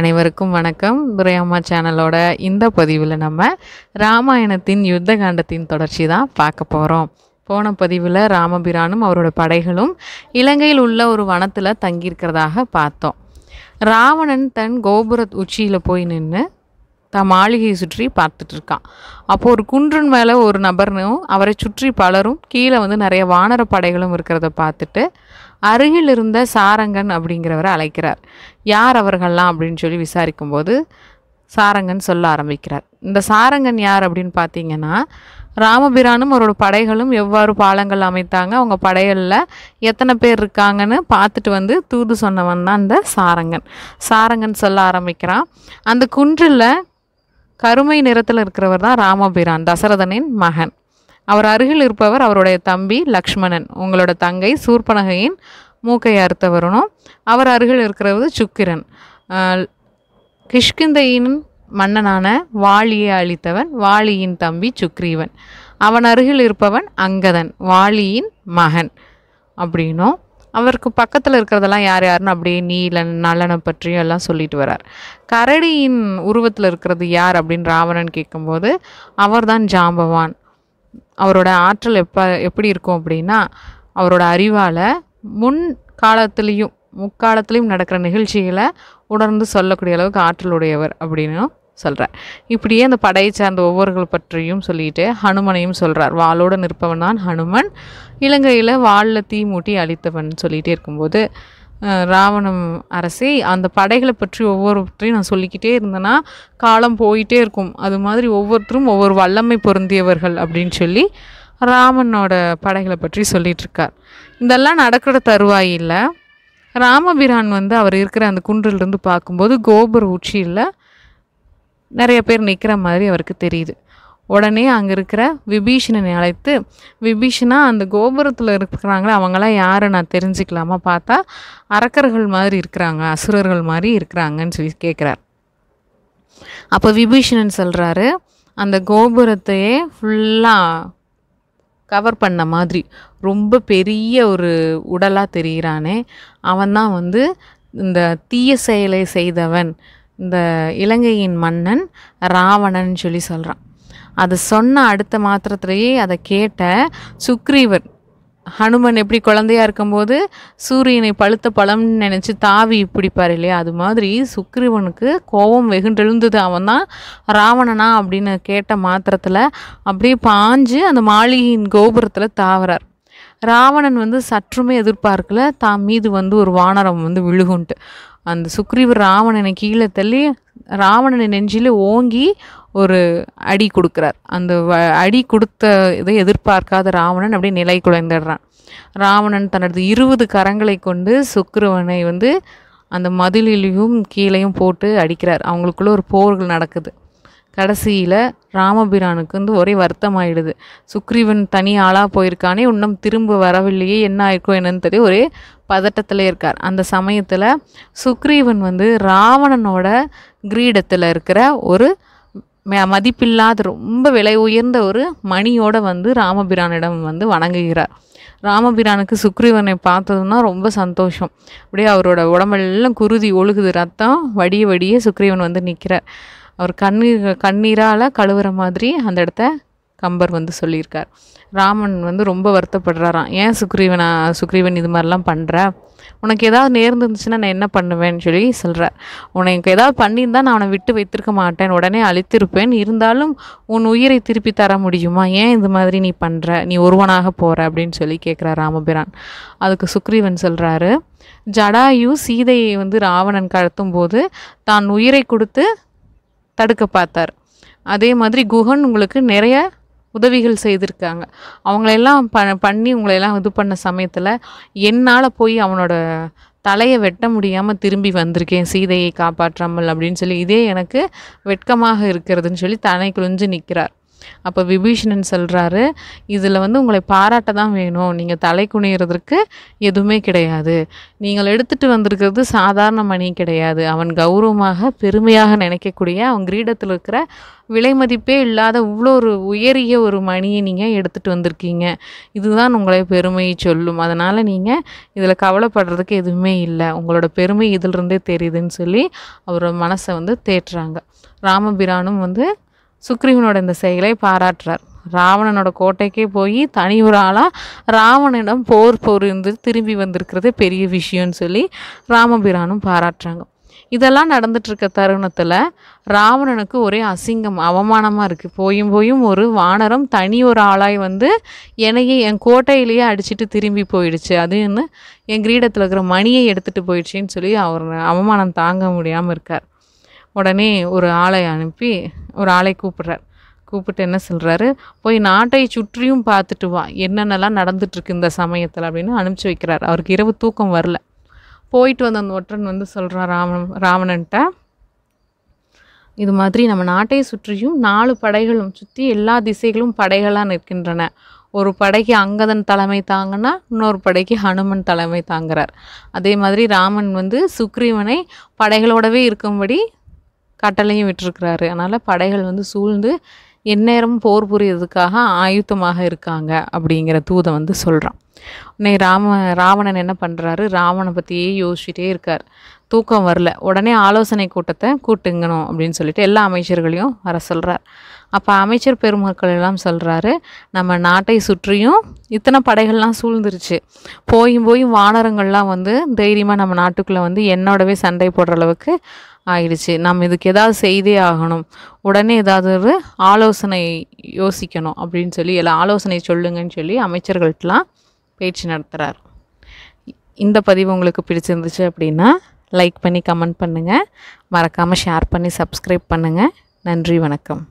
அனைவருக்கும் வணக்கம் துரையம்மா சேனலோட இந்த பதிவில் நம்ம ராமாயணத்தின் யுத்த காண்டத்தின் தொடர்ச்சி தான் பார்க்க போகிறோம் போன பதிவில் ராமபிரானும் அவரோட படைகளும் இலங்கையில் உள்ள ஒரு வனத்தில் தங்கியிருக்கிறதாக பார்த்தோம் ராவணன் தன் கோபுர உச்சியில் போய் நின்று தன் மாளிகையை சுற்றி பார்த்துட்டு இருக்கான் அப்போது ஒரு குன்றின் மேலே ஒரு நபர்னும் அவரை சுற்றி பலரும் கீழே வந்து நிறைய வானர படைகளும் இருக்கிறத பார்த்துட்டு அருகில் இருந்த சாரங்கன் அப்படிங்கிறவரை அழைக்கிறார் யார் அவர்கள்லாம் அப்படின்னு சொல்லி விசாரிக்கும்போது சாரங்கன் சொல்ல ஆரம்பிக்கிறார் இந்த சாரங்கன் யார் அப்படின்னு பார்த்தீங்கன்னா ராமபிரானும் அவரோட படைகளும் எவ்வாறு பாலங்கள் அமைத்தாங்க அவங்க படைகளில் எத்தனை பேர் இருக்காங்கன்னு பார்த்துட்டு வந்து தூது சொன்னவன் தான் அந்த சாரங்கன் சாரங்கன் சொல்ல ஆரம்பிக்கிறான் அந்த குன்றில் கருமை நிறத்தில் இருக்கிறவர் தான் ராமபிரான் தசரதனின் மகன் அவர் அருகில் இருப்பவர் அவருடைய தம்பி லக்ஷ்மணன் உங்களோட தங்கை சூர்பனகையின் மூக்கை அறுத்தவரனும் அவர் அருகில் இருக்கிறவர் சுக்கிரன் கிஷ்கிந்தையின் மன்னனான வாலியை அழித்தவன் வாலியின் தம்பி சுக்ரீவன் அவன் அருகில் இருப்பவன் அங்கதன் வாலியின் மகன் அப்படின்னும் அவருக்கு பக்கத்தில் இருக்கிறதெல்லாம் யார் யாருன்னு அப்படியே நீலன் நலனை பற்றியும் எல்லாம் சொல்லிட்டு வரார் கரடியின் உருவத்தில் இருக்கிறது யார் அப்படின்னு ராவணன் கேட்கும்போது அவர் தான் ஜாம்பவான் அவரோட ஆற்றல் எப்போ எப்படி இருக்கும் அப்படின்னா அவரோட அறிவால் முன் காலத்துலேயும் முக்காலத்துலேயும் நடக்கிற நிகழ்ச்சிகளை உணர்ந்து சொல்லக்கூடிய அளவுக்கு ஆற்றலுடையவர் அப்படின்னும் சொல்கிறார் இப்படியே அந்த படையை சார்ந்த ஒவ்வொருகள் பற்றியும் சொல்லிட்டு ஹனுமனையும் சொல்கிறார் வாளோடு நிற்பவன் தான் ஹனுமன் இலங்கையில் வாளில் தீ மூட்டி அழித்தவன் சொல்லிகிட்டே இருக்கும்போது ராவணம் அரசி அந்த படைகளை பற்றி ஒவ்வொருத்தரையும் நான் சொல்லிக்கிட்டே இருந்தேன்னா காலம் போயிட்டே இருக்கும் அது மாதிரி ஒவ்வொருத்தரும் ஒவ்வொரு வல்லமை பொருந்தியவர்கள் அப்படின்னு சொல்லி ராமனோட படைகளை பற்றி சொல்லிகிட்ருக்கார் இதெல்லாம் நடக்கிற இல்லை ராமபிரான் வந்து அவர் இருக்கிற அந்த குன்றிலிருந்து பார்க்கும்போது கோபுர உச்சியில் நிறைய பேர் நிற்கிற மாதிரி அவருக்கு தெரியுது உடனே அங்கே இருக்கிற விபீஷணனை அழைத்து விபீஷணா அந்த கோபுரத்தில் இருக்கிறாங்களே அவங்களாம் யாரை நான் தெரிஞ்சுக்கலாமா பார்த்தா அரக்கர்கள் மாதிரி இருக்கிறாங்க அசுரர்கள் மாதிரி இருக்கிறாங்கன்னு சொல்லி கேட்குறார் அப்போ விபீஷணன் சொல்கிறாரு அந்த கோபுரத்தையே ஃபுல்லாக கவர் பண்ண மாதிரி ரொம்ப பெரிய ஒரு உடலாக தெரிகிறானே அவன்தான் வந்து இந்த தீய செயலை செய்தவன் இந்த இலங்கையின் மன்னன் ராவணன் சொல்லி சொல்கிறான் அது சொன்ன அடுத்த மாத்திரத்திலேயே அதை கேட்ட சுக்ரீவர் ஹனுமன் எப்படி குழந்தையாக இருக்கும்போது சூரியனை பழுத்த பழம்னு நினச்சி தாவி பிடிப்பார் இல்லையா அது மாதிரி சுக்ரீவனுக்கு கோபம் வெகுண்டெழுந்தது அவன் தான் ராவணனா அப்படின்னு கேட்ட மாத்திரத்தில் அப்படியே பாஞ்சு அந்த மாளிகையின் கோபுரத்தில் தாவறார் ராவணன் வந்து சற்றுமே எதிர்பார்க்கல தான் மீது வந்து ஒரு வானரம் வந்து விழுகுன்ட்டு அந்த சுக்ரீவர் ராவணனை கீழே தள்ளி ராவணனை நெஞ்சில் ஓங்கி ஒரு அடி கொடுக்குறார் அந்த அடி கொடுத்த இதை எதிர்பார்க்காத ராவணன் அப்படியே நிலை குலைந்துடுறான் ராவணன் தனது இருபது கரங்களை கொண்டு சுக்ரவனை வந்து அந்த மதிலிலையும் கீழேயும் போட்டு அடிக்கிறார் அவங்களுக்குள்ள ஒரு போர்கள் நடக்குது கடைசியில் ராமபிரானுக்கு வந்து ஒரே வருத்தம் சுக்ரீவன் தனி ஆளாக போயிருக்கானே இன்னும் திரும்ப வரவில்லையே என்ன ஆயிருக்கோ என்னன்னு தெரிய ஒரே பதட்டத்தில் இருக்கார் அந்த சமயத்தில் சுக்ரீவன் வந்து ராவணனோட கிரீடத்தில் இருக்கிற ஒரு மதிப்பில்லாத ரொம்ப விலை உயர்ந்த ஒரு மணியோடு வந்து ராமபிரானிடம் வந்து வணங்குகிறார் ராமபிரானுக்கு சுக்ரீவனை பார்த்ததுன்னா ரொம்ப சந்தோஷம் அப்படியே அவரோட உடம்பெல்லாம் குருதி ஒழுகுது ரத்தம் வடிய வடியே சுக்ரீவன் வந்து நிற்கிறார் அவர் கண்ணீர் கண்ணீரால் கழுவுற மாதிரி அந்த இடத்த கம்பர் வந்து சொல்லியிருக்கார் ராமன் வந்து ரொம்ப வருத்தப்படுறாராம் ஏன் சுக்ரீவனா சுக்ரீவன் இது மாதிரிலாம் பண்ணுற உனக்கு ஏதாவது நேர்ந்து இருந்துச்சுன்னா நான் என்ன பண்ணுவேன்னு சொல்லி சொல்கிறார் உனக்கு ஏதாவது பண்ணியிருந்தால் நான் அவனை விட்டு வைத்திருக்க மாட்டேன் உடனே அழித்திருப்பேன் இருந்தாலும் உன் உயிரை திருப்பி தர முடியுமா ஏன் இது மாதிரி நீ பண்ணுற நீ ஒருவனாக போகிற அப்படின்னு சொல்லி கேட்குறார் ராமபிரான் அதுக்கு சுக்ரீவன் சொல்கிறாரு ஜடாயு சீதையை வந்து ராவணன் கழத்தும் போது தான் உயிரை கொடுத்து தடுக்க பார்த்தார் அதே மாதிரி குஹன் உங்களுக்கு நிறைய உதவிகள் செய்திருக்காங்க அவங்களெல்லாம் ப பண்ணி உங்களையெல்லாம் இது பண்ண சமயத்தில் என்னால் போய் அவனோட தலையை வெட்ட முடியாமல் திரும்பி வந்திருக்கேன் சீதையை காப்பாற்றாமல் அப்படின்னு சொல்லி இதே எனக்கு வெட்கமாக இருக்கிறதுன்னு சொல்லி தலை குழிஞ்சு நிற்கிறார் அப்போ விபீஷணன் சொல்கிறாரு இதில் வந்து உங்களை பாராட்ட தான் வேணும் நீங்கள் தலை குனிகிறதுக்கு எதுவுமே கிடையாது நீங்கள் எடுத்துகிட்டு வந்திருக்கிறது சாதாரண மணி கிடையாது அவன் கௌரவமாக பெருமையாக நினைக்கக்கூடிய அவன் கிரீடத்தில் இருக்கிற விலை மதிப்பே இல்லாத இவ்வளோ ஒரு உயரிய ஒரு மணியை நீங்கள் எடுத்துகிட்டு வந்திருக்கீங்க இதுதான் உங்களை பெருமையை சொல்லும் அதனால் நீங்கள் இதில் கவலைப்படுறதுக்கு எதுவுமே இல்லை உங்களோட பெருமை இதிலிருந்தே தெரியுதுன்னு சொல்லி அவரோட மனசை வந்து தேட்டுறாங்க ராமபிரானும் வந்து சுக்ரீவனோட இந்த செயலை பாராட்டுறார் ராவணனோட கோட்டைக்கே போய் தனி ஒரு ஆளாக ராவணனிடம் போர் பொருந்து திரும்பி வந்திருக்கிறது பெரிய விஷயம்னு சொல்லி ராமபிரானும் பாராட்டுறாங்க இதெல்லாம் நடந்துட்டுருக்க தருணத்தில் ராவணனுக்கு ஒரே அசிங்கம் அவமானமாக இருக்குது போயும் போயும் ஒரு வானரம் தனி ஒரு ஆளாய் வந்து என்னையே என் கோட்டையிலேயே அடிச்சுட்டு திரும்பி போயிடுச்சு அதுன்னு என் கிரீடத்தில் இருக்கிற மணியை எடுத்துகிட்டு போயிடுச்சின்னு சொல்லி அவர் அவமானம் தாங்க முடியாமல் இருக்கார் உடனே ஒரு ஆளை அனுப்பி ஒரு ஆளை கூப்பிட்றார் கூப்பிட்டு என்ன சொல்கிறாரு போய் நாட்டை சுற்றியும் பார்த்துட்டு வா என்னென்னலாம் நடந்துட்டுருக்கு இந்த சமயத்தில் அப்படின்னு அனுப்பிச்சி வைக்கிறார் அவருக்கு இரவு தூக்கம் வரல போயிட்டு வந்த அந்த ஒற்றன் வந்து சொல்கிறான் ராவணன் ராவணன்ட்ட இது மாதிரி நம்ம நாட்டை சுற்றியும் நாலு படைகளும் சுற்றி எல்லா திசைகளும் படைகளாக நிற்கின்றன ஒரு படைக்கு அங்கதன் தலைமை தாங்கன்னா இன்னொரு படைக்கு ஹனுமன் தலைமை தாங்குறார் அதே மாதிரி ராமன் வந்து சுக்ரீவனை படைகளோடவே இருக்கும்படி கட்டளையும் விட்டுருக்கிறாரு அதனால் படைகள் வந்து சூழ்ந்து எந்நேரமும் போர் புரியறதுக்காக ஆயுத்தமாக இருக்காங்க அப்படிங்கிற தூதை வந்து சொல்கிறான் உடனே ராம ராவணன் என்ன பண்ணுறாரு ராவணை பற்றியே யோசிச்சுட்டே இருக்கார் தூக்கம் வரல உடனே ஆலோசனை கூட்டத்தை கூட்டுங்கணும் அப்படின்னு சொல்லிட்டு எல்லா அமைச்சர்களையும் வர சொல்கிறார் அப்போ அமைச்சர் பெருமக்கள் எல்லாம் சொல்கிறாரு நம்ம நாட்டை சுற்றியும் இத்தனை படைகள்லாம் சூழ்ந்துருச்சு போயும் போயும் வானரங்கள்லாம் வந்து தைரியமாக நம்ம நாட்டுக்குள்ளே வந்து என்னோடவே சண்டை போடுற அளவுக்கு ஆயிடுச்சு நம்ம இதுக்கு ஏதாவது செய்தே ஆகணும் உடனே ஏதாவது ஒரு ஆலோசனை யோசிக்கணும் அப்படின்னு சொல்லி எல்லாம் ஆலோசனை சொல்லுங்கன்னு சொல்லி அமைச்சர்கள்ட்டெலாம் பேச்சு நடத்துகிறார் இந்த பதிவு உங்களுக்கு பிடிச்சிருந்துச்சு அப்படின்னா லைக் பண்ணி கமெண்ட் பண்ணுங்கள் மறக்காமல் ஷேர் பண்ணி சப்ஸ்கிரைப் பண்ணுங்கள் நன்றி வணக்கம்